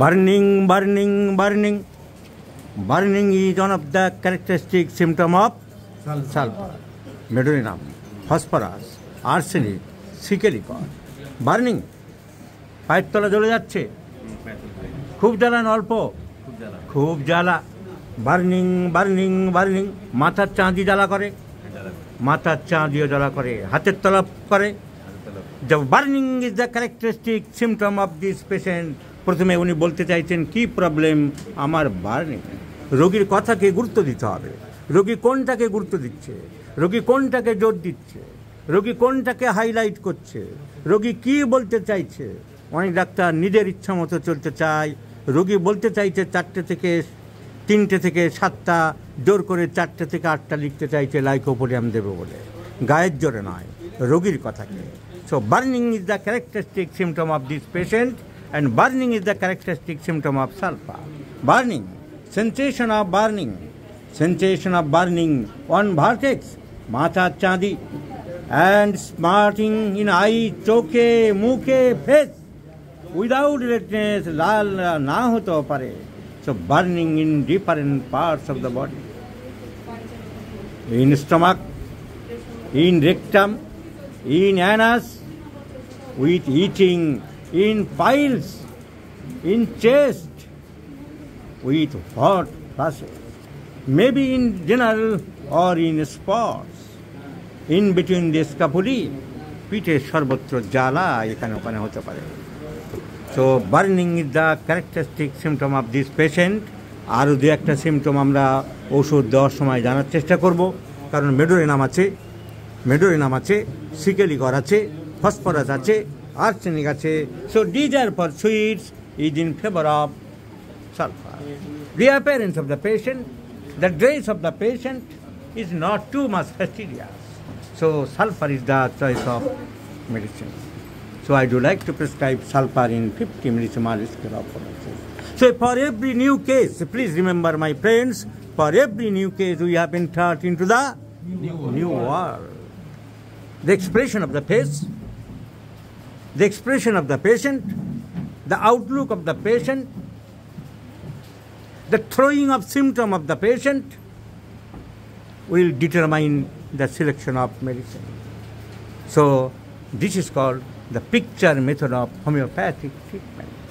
Burning, burning, burning. Burning is one of the characteristic symptom of sulfur, sulfur medulinum, phosphorus, arsenic, সিকেলিকন burning পায়ের তলা জ্বলে যাচ্ছে খুব জ্বালান অল্প খুব জ্বালা বার্নিং বার্নিং বার্নিং মাথার চাঁদি জ্বালা করে মাথার চাঁদিও জ্বালা করে হাতের তলব করে the burning is the characteristic symptom of this patient প্রথমে উনি বলতে চাইছেন কি প্রবলেম আমার বার্নে রোগীর কথাকে গুরুত্ব দিতে হবে রোগী কোনটাকে গুরুত্ব দিচ্ছে রোগী কোনটাকে জোর দিচ্ছে রোগী কোনটাকে হাইলাইট করছে রোগী কি বলতে চাইছে অনেক ডাক্তার নিজের ইচ্ছা মতো চলতে চায় রোগী বলতে চাইছে চারটে থেকে তিনটে থেকে সাতটা জোর করে চারটে থেকে আটটা লিখতে চাইছে লাইকোপোডিয়াম দেবে বলে গায়ের জোরে নয় রোগীর কথাকে so burning is the characteristic symptom of this patient and burning is the characteristic symptom of sulfur. Burning, sensation of burning, sensation of burning on vortex, mata, chadi, and smarting in eye, choke, muke, face, without redness, lal na ho to pare. So burning in different parts of the body, in stomach, in rectum, in anus, with eating in piles, in chest, with hot flashes, maybe in general or in spots. In between the scapulae পিঠে সর্বত্র জ্বালা এখানে ওখানে হতে পারে so burning is the characteristic symptom of this patient আরও দু একটা সিমটম আমরা ওষুধ দেওয়ার সময় জানার চেষ্টা করব কারণ মেডোরিনাম আছে মেডোরিনাম আছে সিকেলিকর আছে ফসফরাস আছে arsenic ache. So desire for sweets is in favor of sulfur. Reappearance of the patient, the dress of the patient is not too much fastidious. So sulfur is the choice of medicine. So I do like to prescribe sulfur in 50 millisimal scale of production. So for every new case, please remember my friends, for every new case we have entered into the new, new world. The expression of the face the expression of the patient, the outlook of the patient, the throwing of symptom of the patient will determine the selection of medicine. So this is called the picture method of homeopathic treatment.